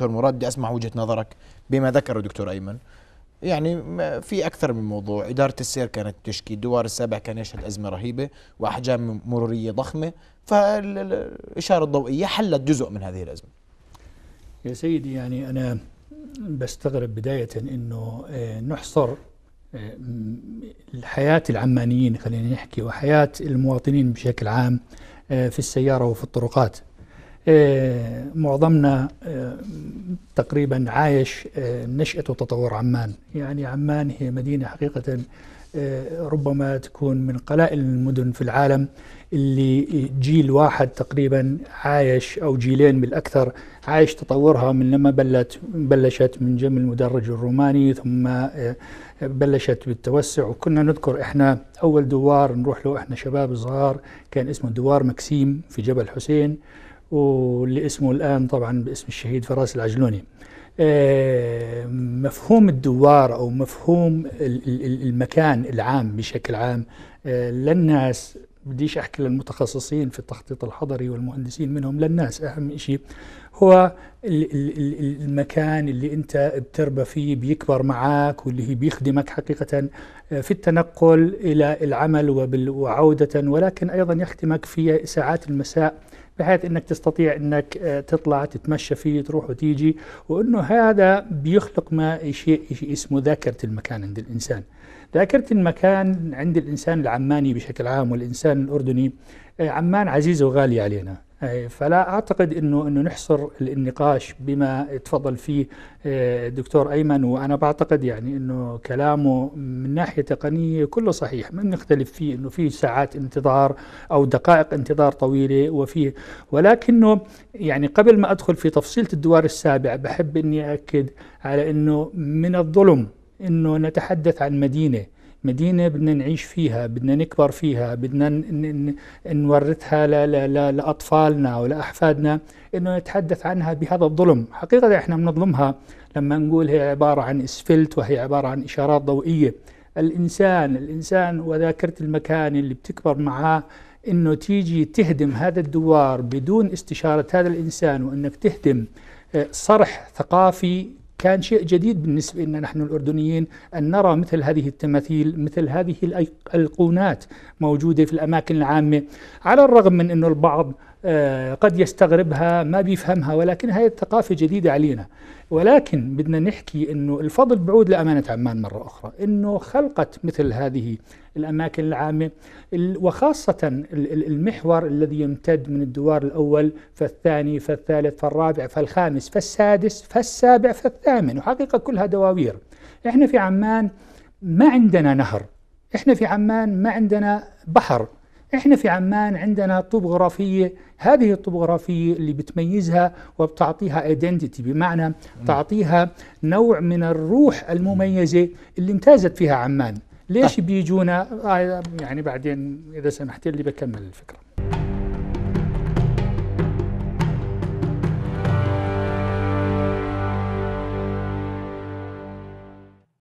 دكتور مراد بدي اسمع وجهه نظرك بما ذكره دكتور ايمن يعني في اكثر من موضوع اداره السير كانت تشكي الدوار السابع كان يشهد ازمه رهيبه واحجام مروريه ضخمه فالاشاره الضوئيه حلت جزء من هذه الازمه يا سيدي يعني انا بستغرب بدايه انه آه، نحصر آه، حياه العمانيين خلينا نحكي وحياه المواطنين بشكل عام آه، في السياره وفي الطرقات آه، معظمنا آه، تقريبا عايش آه، نشأة وتطور عمان يعني عمان هي مدينة حقيقة ربما تكون من قلائل المدن في العالم اللي جيل واحد تقريبا عايش او جيلين بالاكثر عايش تطورها من لما بلت بلشت من جم المدرج الروماني ثم بلشت بالتوسع وكنا نذكر احنا اول دوار نروح له احنا شباب صغار كان اسمه دوار مكسيم في جبل حسين واللي اسمه الآن طبعا باسم الشهيد فراس العجلوني آه، مفهوم الدوار أو مفهوم المكان العام بشكل عام آه، للناس بديش أحكي للمتخصصين في التخطيط الحضري والمهندسين منهم للناس أهم شيء هو المكان اللي أنت بتربى فيه بيكبر معك واللي هي بيخدمك حقيقة آه، في التنقل إلى العمل وعودة ولكن أيضا يخدمك في ساعات المساء بحيث انك تستطيع انك آه، تطلع تتمشى فيه تروح وتيجي وانه هذا بيخلق ما شيء اسمه ذاكره المكان عند الانسان ذاكره المكان عند الانسان العماني بشكل عام والانسان الاردني آه، عمان عزيزه وغاليه علينا إيه، فلا اعتقد انه انه نحصر النقاش بما تفضل فيه الدكتور إيه، ايمن وانا بعتقد يعني انه كلامه من ناحيه تقنيه كله صحيح ما بنختلف فيه انه في ساعات انتظار او دقائق انتظار طويله وفيه ولكنه يعني قبل ما ادخل في تفصيله الدوار السابع بحب اني اكد على انه من الظلم انه نتحدث عن مدينه مدينة بدنا نعيش فيها بدنا نكبر فيها بدنا نورثها لأطفالنا ولأحفادنا أنه نتحدث عنها بهذا الظلم حقيقة إحنا بنظلمها لما نقول هي عبارة عن اسفلت وهي عبارة عن إشارات ضوئية الإنسان الإنسان وذاكرة المكان اللي بتكبر معاه أنه تيجي تهدم هذا الدوار بدون استشارة هذا الإنسان وأنك تهدم آه، صرح ثقافي كان شيء جديد بالنسبة لنا نحن الأردنيين أن نرى مثل هذه التماثيل مثل هذه الأيقونات موجودة في الأماكن العامة على الرغم من أن البعض آه، قد يستغربها ما بيفهمها ولكن هاي الثقافة جديدة علينا ولكن بدنا نحكي أنه الفضل بعود لأمانة عمان مرة أخرى أنه خلقت مثل هذه الأماكن العامة وخاصة المحور الذي يمتد من الدوار الأول فالثاني فالثالث فالرابع فالخامس فالسادس فالسابع فالثامن وحقيقة كلها دواوير إحنا في عمان ما عندنا نهر إحنا في عمان ما عندنا بحر احنا في عمان عندنا طبوغرافيه هذه الطبوغرافيه اللي بتميزها وبتعطيها ايدنتيتي بمعنى تعطيها نوع من الروح المميزه اللي امتازت فيها عمان ليش طيب. بيجونا آه، يعني بعدين اذا سمحت لي بكمل الفكره